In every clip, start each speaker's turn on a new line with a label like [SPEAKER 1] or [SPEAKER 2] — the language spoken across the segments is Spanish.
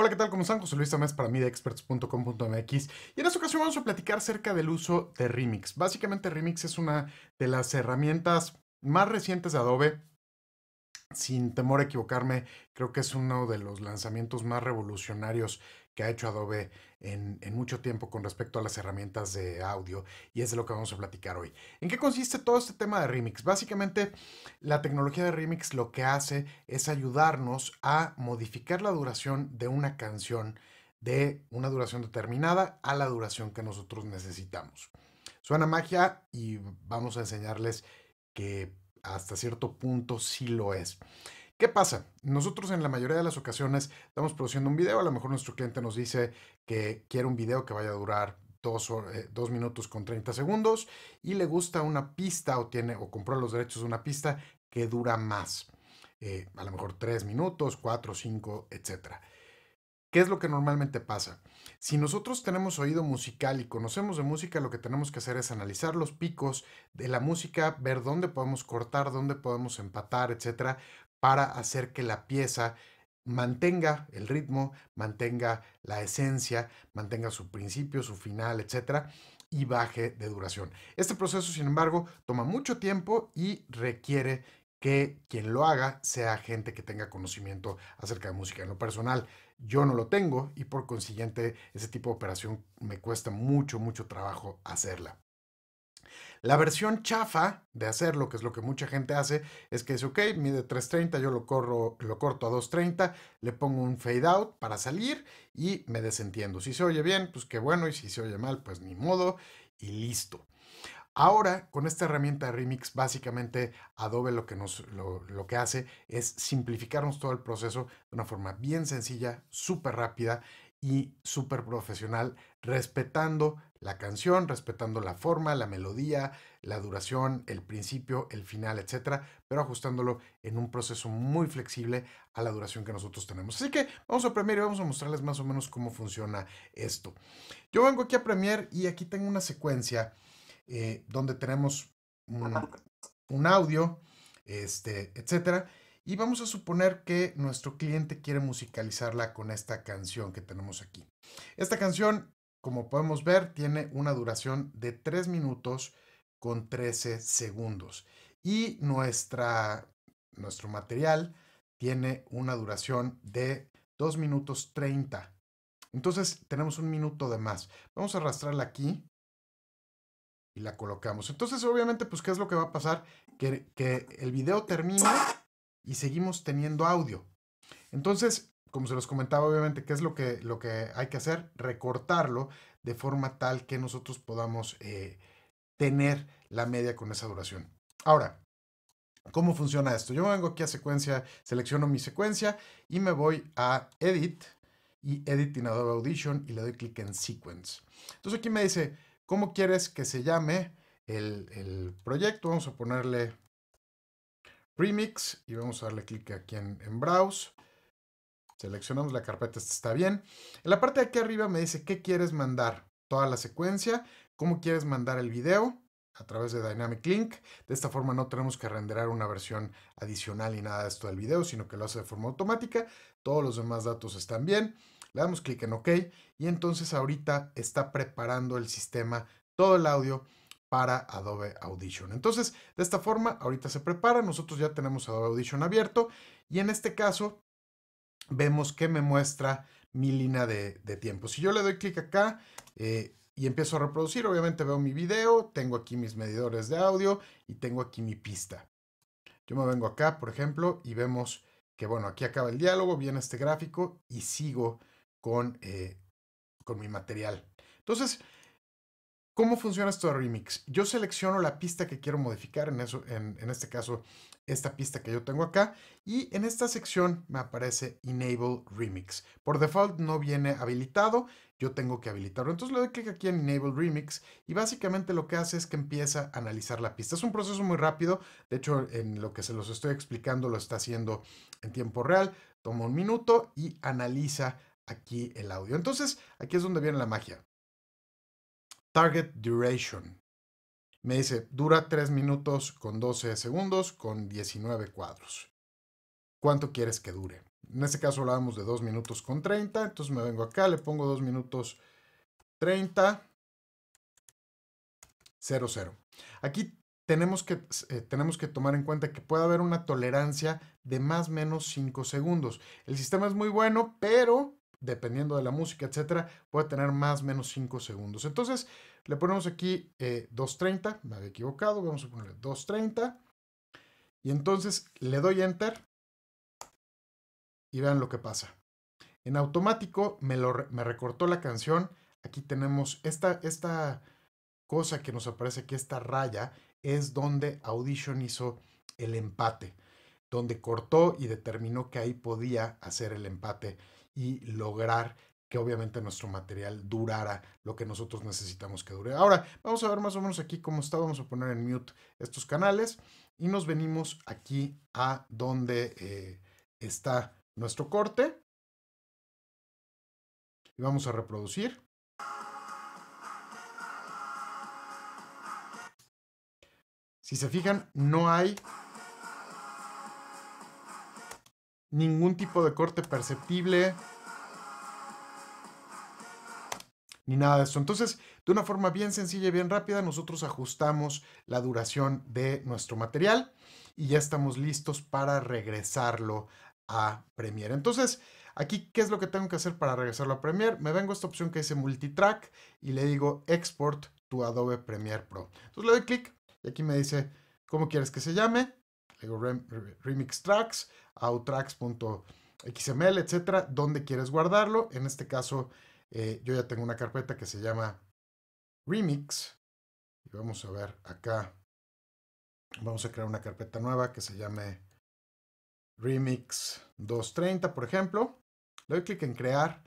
[SPEAKER 1] Hola, ¿qué tal? ¿Cómo están? José Luis Tamés para mí de experts.com.mx y en esta ocasión vamos a platicar acerca del uso de Remix. Básicamente Remix es una de las herramientas más recientes de Adobe sin temor a equivocarme, creo que es uno de los lanzamientos más revolucionarios que ha hecho Adobe en, mucho tiempo con respecto a las herramientas de audio y es de lo que vamos a platicar hoy. ¿En qué consiste todo este tema de Remix? Básicamente, la tecnología de Remix lo que hace es ayudarnos a modificar la duración de una canción de una duración determinada a la duración que nosotros necesitamos. Suena magia y vamos a enseñarles que hasta cierto punto sí lo es. ¿Qué pasa? Nosotros en la mayoría de las ocasiones estamos produciendo un video, a lo mejor nuestro cliente nos dice que quiere un video que vaya a durar Dos, eh, minutos con 30 segundos y le gusta una pista o tiene o compró los derechos de una pista que dura más, eh, a lo mejor tres minutos, cuatro, 5, etcétera. ¿Qué es lo que normalmente pasa? Si nosotros tenemos oído musical y conocemos de música, lo que tenemos que hacer es analizar los picos de la música, ver dónde podemos cortar, dónde podemos empatar, etcétera, para hacer que la pieza mantenga el ritmo, mantenga la esencia, mantenga su principio, su final, etcétera, y baje de duración. Este proceso, sin embargo, toma mucho tiempo y requiere que quien lo haga sea gente que tenga conocimiento acerca de música. En lo personal, yo no lo tengo y por consiguiente ese tipo de operación me cuesta mucho, mucho trabajo hacerla. La versión chafa de hacerlo, que es lo que mucha gente hace, es que dice, ok, mide 330, yo lo, corro, lo corto a 230, le pongo un fade out para salir y me desentiendo. Si se oye bien, pues qué bueno, y si se oye mal, pues ni modo, y listo. Ahora, con esta herramienta de Remix, básicamente Adobe lo que, lo, que hace es simplificarnos todo el proceso de una forma bien sencilla, súper rápida y súper profesional, respetando la canción, respetando la forma, la melodía, la duración, el principio, el final, etcétera, pero ajustándolo en un proceso muy flexible a la duración que nosotros tenemos. Así que vamos a Premiere y vamos a mostrarles más o menos cómo funciona esto. Yo vengo aquí a Premiere y aquí tengo una secuencia eh, donde tenemos un, audio, este, etcétera. Y vamos a suponer que nuestro cliente quiere musicalizarla con esta canción que tenemos aquí. Esta canción, como podemos ver, tiene una duración de 3 minutos con 13 segundos. Y nuestra, nuestro material tiene una duración de 2 minutos 30. Entonces tenemos un minuto de más. Vamos a arrastrarla aquí la colocamos. Entonces, obviamente, pues, ¿qué es lo que va a pasar? Que, el video termina y seguimos teniendo audio. Entonces, como se los comentaba, obviamente, ¿qué es lo que, lo que hay que hacer? Recortarlo de forma tal que nosotros podamos eh, tener la media con esa duración. Ahora, ¿cómo funciona esto? Yo vengo aquí a secuencia, selecciono mi secuencia y me voy a Edit y Edit in Adobe Audition y le doy clic en Sequence. Entonces aquí me dice, ¿Cómo quieres que se llame el, proyecto? Vamos a ponerle Remix y vamos a darle clic aquí en, en Browse. Seleccionamos la carpeta, esta está bien. En la parte de aquí arriba me dice qué quieres mandar, toda la secuencia, cómo quieres mandar el video a través de Dynamic Link. De esta forma no tenemos que renderar una versión adicional y nada de esto del video, sino que lo hace de forma automática. Todos los demás datos están bien. Le damos clic en OK y entonces ahorita está preparando el sistema todo el audio para Adobe Audition. Entonces, de esta forma, ahorita se prepara, nosotros ya tenemos Adobe Audition abierto y en este caso vemos que me muestra mi línea de, tiempo. Si yo le doy clic acá eh, y empiezo a reproducir, obviamente veo mi video, tengo aquí mis medidores de audio y tengo aquí mi pista. Yo me vengo acá, por ejemplo, y vemos que, bueno, aquí acaba el diálogo, viene este gráfico y sigo eh, con, mi material. Entonces, ¿cómo funciona esto de Remix? Yo selecciono la pista que quiero modificar, en, eso, en, en este caso, esta pista que yo tengo acá, y en esta sección me aparece Enable Remix. Por default no viene habilitado, yo tengo que habilitarlo. Entonces le doy clic aquí en Enable Remix y básicamente lo que hace es que empieza a analizar la pista. Es un proceso muy rápido, de hecho en lo que se los estoy explicando lo está haciendo en tiempo real, toma un minuto y analiza aquí el audio. Entonces, aquí es donde viene la magia. Target Duration. Me dice, dura 3 minutos con 12 segundos con 19 cuadros. ¿Cuánto quieres que dure? En este caso hablábamos de 2 minutos con 30, entonces me vengo acá, le pongo 2 minutos 30, 0, 0. Aquí tenemos que, eh, tenemos que tomar en cuenta que puede haber una tolerancia de más o menos 5 segundos. El sistema es muy bueno, pero dependiendo de la música, etcétera, puede tener más o menos 5 segundos. Entonces, le ponemos aquí 230, eh, me había equivocado, vamos a ponerle 230. Y entonces le doy enter y vean lo que pasa. En automático me, recortó la canción. Aquí tenemos esta, esta cosa que nos aparece aquí, esta raya, es donde Audition hizo el empate, donde cortó y determinó que ahí podía hacer el empate y lograr que obviamente nuestro material durara lo que nosotros necesitamos que dure. Ahora, vamos a ver más o menos aquí cómo está. Vamos a poner en mute estos canales y nos venimos aquí a donde eh, está nuestro corte. Y vamos a reproducir. Si se fijan, no hay ningún tipo de corte perceptible, ni nada de eso. Entonces, de una forma bien sencilla y bien rápida, nosotros ajustamos la duración de nuestro material y ya estamos listos para regresarlo a Premiere. Entonces, aquí, ¿qué es lo que tengo que hacer para regresarlo a Premiere? Me vengo a esta opción que dice Multitrack y le digo Export to Adobe Premiere Pro. Entonces le doy clic y aquí me dice cómo quieres que se llame digo, remix tracks, outtracks.xml, etcétera, donde quieres guardarlo. En este caso, eh, yo ya tengo una carpeta que se llama remix. Y vamos a ver acá. Vamos a crear una carpeta nueva que se llame remix 230, por ejemplo. Le doy clic en crear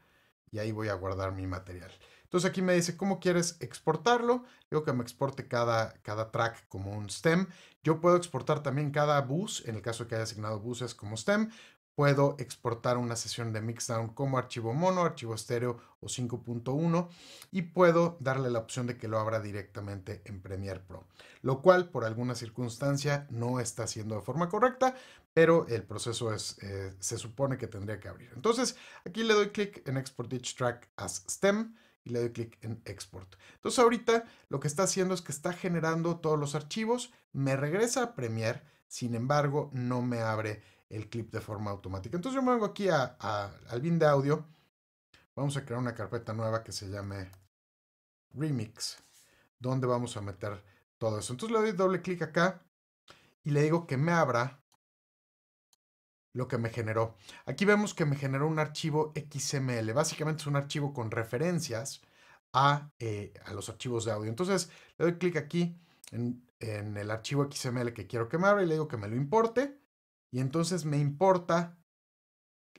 [SPEAKER 1] y ahí voy a guardar mi material. Entonces aquí me dice cómo quieres exportarlo. Digo que me exporte cada, cada track como un stem. Yo puedo exportar también cada bus, en el caso que haya asignado buses como stem, puedo exportar una sesión de mixdown como archivo mono, archivo estéreo o 5.1 y puedo darle la opción de que lo abra directamente en Premiere Pro, lo cual por alguna circunstancia no está haciendo de forma correcta, pero el proceso es, eh, se supone que tendría que abrir. Entonces aquí le doy clic en Export Each Track as STEM y le doy clic en export. Entonces ahorita lo que está haciendo es que está generando todos los archivos, me regresa a Premiere, sin embargo no me abre el clip de forma automática. Entonces yo me vengo aquí al bin de audio, vamos a crear una carpeta nueva que se llame Remix, donde vamos a meter todo eso. Entonces le doy doble clic acá y le digo que me abra lo que me generó. Aquí vemos que me generó un archivo XML. Básicamente es un archivo con referencias eh, a, los archivos de audio. Entonces le doy clic aquí en, el archivo XML que quiero que me abra y le digo que me lo importe. Y entonces me importa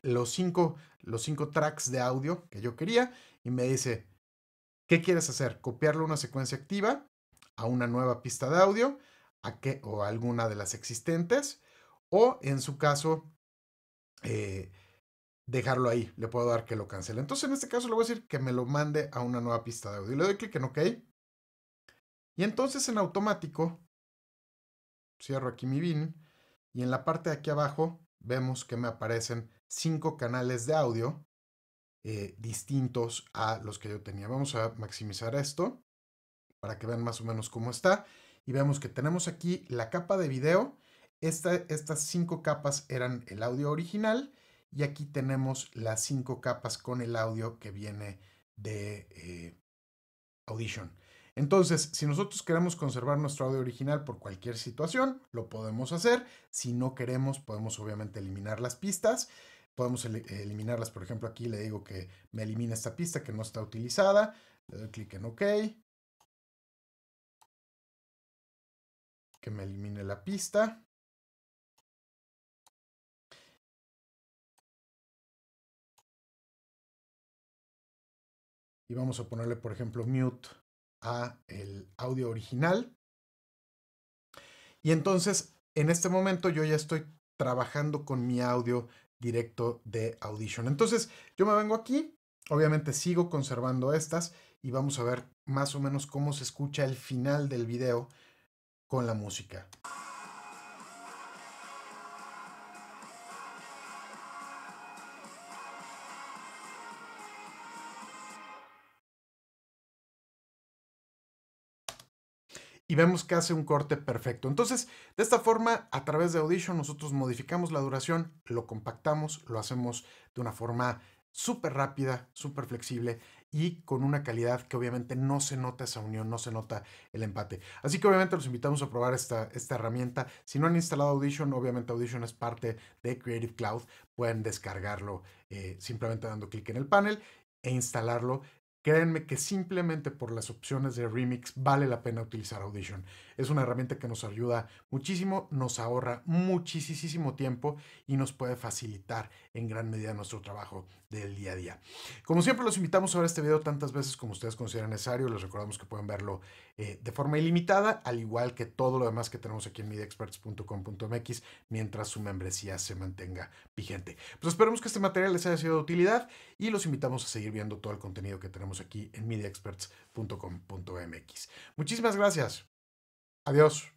[SPEAKER 1] los cinco, los cinco tracks de audio que yo quería y me dice, ¿qué quieres hacer? ¿Copiarlo a una secuencia activa, a una nueva pista de audio a qué o a alguna de las existentes? O en su caso, eh, dejarlo ahí. Le puedo dar que lo cancele. Entonces, en este caso, le voy a decir que me lo mande a una nueva pista de audio. Le doy clic en OK. Y entonces, en automático, cierro aquí mi BIN. Y en la parte de aquí abajo, vemos que me aparecen cinco canales de audio eh, distintos a los que yo tenía. Vamos a maximizar esto para que vean más o menos cómo está. Y vemos que tenemos aquí la capa de video estas cinco capas eran el audio original y aquí tenemos las cinco capas con el audio que viene de eh, Audition. Entonces, si nosotros queremos conservar nuestro audio original por cualquier situación, lo podemos hacer. Si no queremos, podemos obviamente eliminar las pistas. Podemos eliminarlas, por ejemplo, aquí le digo que me elimine esta pista que no está utilizada. Le doy clic en OK. Que me elimine la pista. y vamos a ponerle, por ejemplo, mute a el audio original. Y entonces, en este momento yo ya estoy trabajando con mi audio directo de Audition. Entonces, yo me vengo aquí, obviamente sigo conservando estas y vamos a ver más o menos cómo se escucha el final del video con la música. y vemos que hace un corte perfecto. Entonces, de esta forma, a través de Audition, nosotros modificamos la duración, lo compactamos, lo hacemos de una forma súper rápida, súper flexible y con una calidad que obviamente no se nota esa unión, no se nota el empate. Así que obviamente los invitamos a probar esta, esta herramienta. Si no han instalado Audition, obviamente Audition es parte de Creative Cloud, pueden descargarlo eh, simplemente dando clic en el panel e instalarlo Créanme que simplemente por las opciones de remix vale la pena utilizar Audition. Es una herramienta que nos ayuda muchísimo, nos ahorra muchísimo tiempo y nos puede facilitar en gran medida nuestro trabajo del día a día. Como siempre, los invitamos a ver este video tantas veces como ustedes consideren necesario. Les recordamos que pueden verlo eh, de forma ilimitada, al igual que todo lo demás que tenemos aquí en mediaexperts.com.mx, mientras su membresía se mantenga vigente. Pues esperemos que este material les haya sido de utilidad y los invitamos a seguir viendo todo el contenido que tenemos aquí en mediaexperts.com.mx. Muchísimas gracias. Adiós.